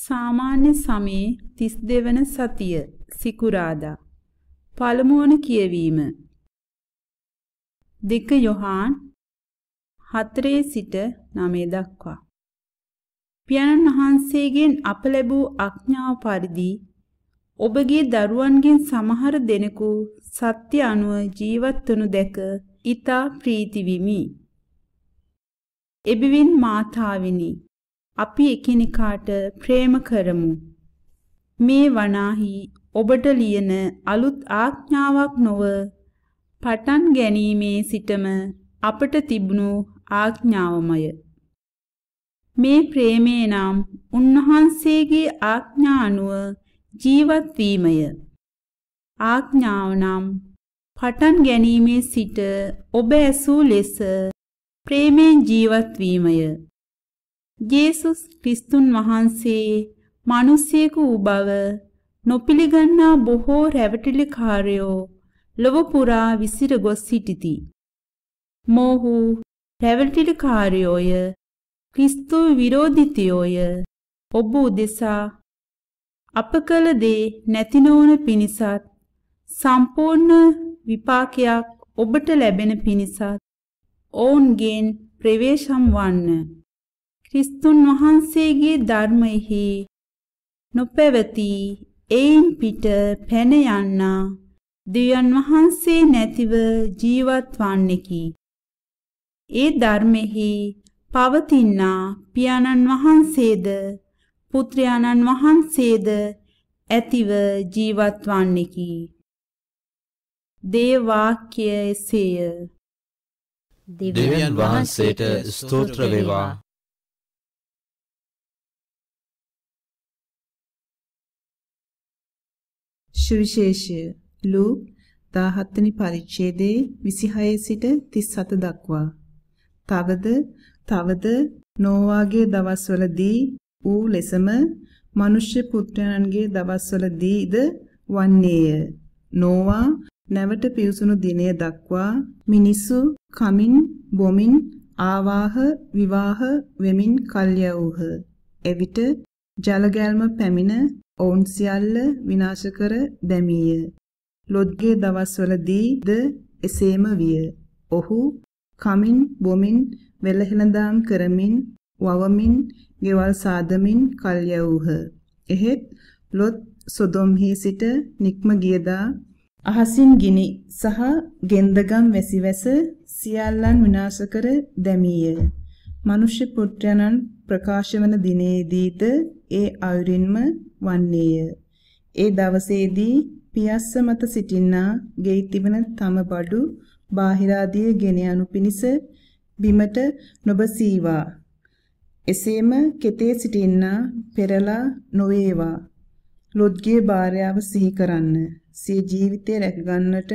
සාමාන්‍ය සමයේ 32 වන සතිය සිකුරාදා පළමුවන කියවීම දෙක යොහාන් හතරේ සිට නමේ දක්වා පියාණන් වහන්සේගෙන් අප ලැබූ අඥාව පරිදි ඔබගේ දරුවන්ගෙන් සමහර දෙනෙකු සත්‍ය අනුව ජීවත් වනු දැක ඊතා ප්‍රීති විමි. එබිවින් මාතාවිනි අපි එකිනෙකාට ප්‍රේම කරමු. මේ වනාහි ඔබට ලියන අලුත් ආඥාවක් නොව පටන් ගැනීමේ සිටම අපට තිබුණු ආඥාවමය. මේ ප්‍රේමේ නම් උන්වහන්සේගේ ආඥා අනුව ජීවත් වීමය. ආඥාව නම් පටන් ගැනීමේ සිට ඔබ ඇසූ ලෙස ප්‍රේමයෙන් ජීවත් වීමය. ජේසුස් ක්‍රිස්තුන් වහන්සේ මිනිසෙකු වූ බව නොපිළිගන්නා බොහෝ රැවටිලිකාරයෝ ලොව පුරා විසිර ගොස් සිටිති. මෝහු රැවටිලිකාරයෝය ක්‍රිස්තු විරෝධිතයෝය ඔබ උදෙසා අප කළ දේ නැති නොවන පිණිසත් සම්පූර්ණ විපාකයක් ඔබට ලැබෙන පිණිසත් ඔවුන්ගෙන් ප්‍රවේශම් වන්න. ක්‍රිස්තුන් වහන්සේගේ ධර්මයෙහි නොපැවති එයින් පිට පැන යන්නා දිව්‍යන් වහන්සේ නැතිව ජීවත් වන්නේකි. ඒ ධර්මෙහි පවතිනා පියාණන් වහන්සේද පුත්‍රයාණන් වහන්සේද ඇතිව ජීවත් වන්නේකි. දේ වාක්‍යය එසේය. දෙවියන් වහන්සේට ස්තෝත්‍ර වේවා. සුවිශේෂය ලූක් 17 වෙනි පරිච්ඡේදයේ 26 සිට 37 දක්වා තවද තවද නෝවාගේ දවස්වලදී ඌ ලෙසම මනුෂ්‍ය පුත්‍රයන්ගේ දවස්වලදීද වන්නේය නෝවා නැවට පිවිසුණු දිනය දක්වා මිනිසු කමින් බොමින් ආවාහ විවාහ වෙමින් කල්යවූහ එවිට ජල ගැල්ම පැමිණ ඔවුන් සියල්ල විනාශ කර දැමීය. ලොඩ්ගේ දවස්වලදීද එසේම විය. ඔහු කමින් බොමින් වෙලහෙළඳාම් කරමින් වවමින් ගෙවල් සාදමින් කල්යවූහ. එහෙත් ලොත් සොදොම්හි සිට නික්ම ගියදා අහසින් ගිනි සහ ගෙන්දගම් වැසිවැස සියල්ලන් විනාශ කර දැමීය. මනුෂ්‍ය පුත්‍රයන්න් ප්‍රකාශ වන දිනේදීද ඒ අයුරින්ම වන්නේය. ඒ දවසේදී පියස්ස මත සිටින්නා ගෙයි තිබෙන තම බඩු බාහිරාදිය ගෙන යනු පිණිස බිමට නොබසීවා. එසේම කෙතේ සිටින්නා පෙරලා නොවේවා. ලොද්ගේ භාර්යාව සිහි කරන්න. සිය ජීවිතය රැකගන්නට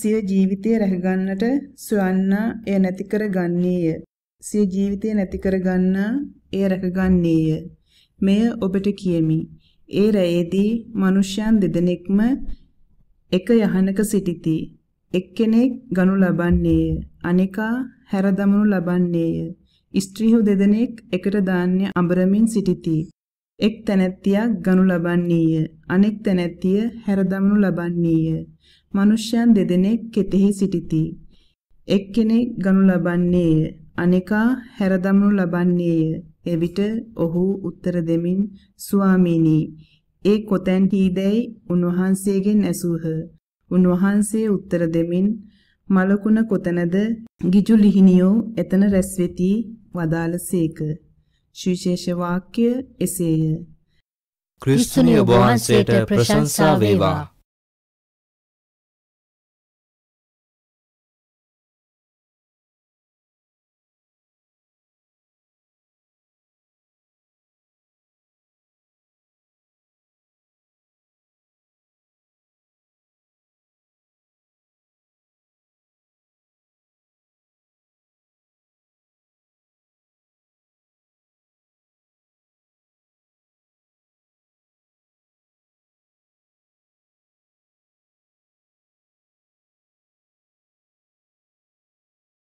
සිය ජීවිතය රැකගන්නට සොයන්නා එය නැති කර ගන්නේය. සිය ජීවිතය නැති කරගන්නා එය රැකගන්නේය. මෙය ඔබට කියමි. ඒ රැයේදී මිනිසයන් දෙදෙනෙක්ම එක යහනක සිටිති. එක්කෙනෙක් ගනු ලබන්නේය. අනෙකා හැර දමනු ලබන්නේය. ස්ත්‍රීහු දෙදෙනෙක් එකට ධාන්‍ය අඹරමින් සිටිති. එක් තැනැත්තියක් ගනු ලබන්නේය. අනෙක් තැනැත්තිය හැර දමනු ලබන්නේය. මිනිසයන් දෙදෙනෙක් කෙටෙහි සිටිති. එක්කෙනෙක් ගනු ලබන්නේය. අනිකා හැරදමනු ලබන්නේය. එවිට ඔහු උත්තර දෙමින් ස්වාමීනි ඒ කොතැන්හිදැයි උන්වහන්සේගෙන් ඇසූහ. උන්වහන්සේ උත්තර දෙමින් මලකුණ කොතනද ගිජු ලිහිණියෝ එතන රැස් වෙති වදාළසේක. සුවිශේෂ වාක්‍ය එසේය. ක්‍රිස්තුනි ඔබ වහන්සේට ප්‍රශංසා වේවා.